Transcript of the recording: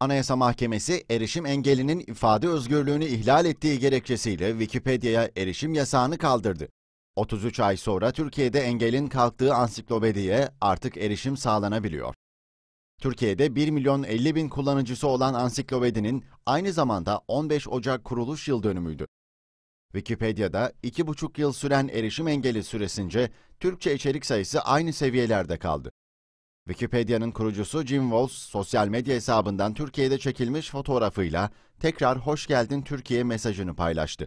Anayasa Mahkemesi erişim engelinin ifade özgürlüğünü ihlal ettiği gerekçesiyle Wikipedia'ya erişim yasağını kaldırdı. 33 ay sonra Türkiye'de engelin kalktığı ansiklopediye artık erişim sağlanabiliyor. Türkiye'de 1 milyon 50 bin kullanıcısı olan ansiklopedinin aynı zamanda 15 Ocak kuruluş yıl dönümüydü. Wikipedia'da 2,5 yıl süren erişim engeli süresince Türkçe içerik sayısı aynı seviyelerde kaldı. Wikipedia'nın kurucusu Jim Walls sosyal medya hesabından Türkiye'de çekilmiş fotoğrafıyla tekrar hoş geldin Türkiye mesajını paylaştı.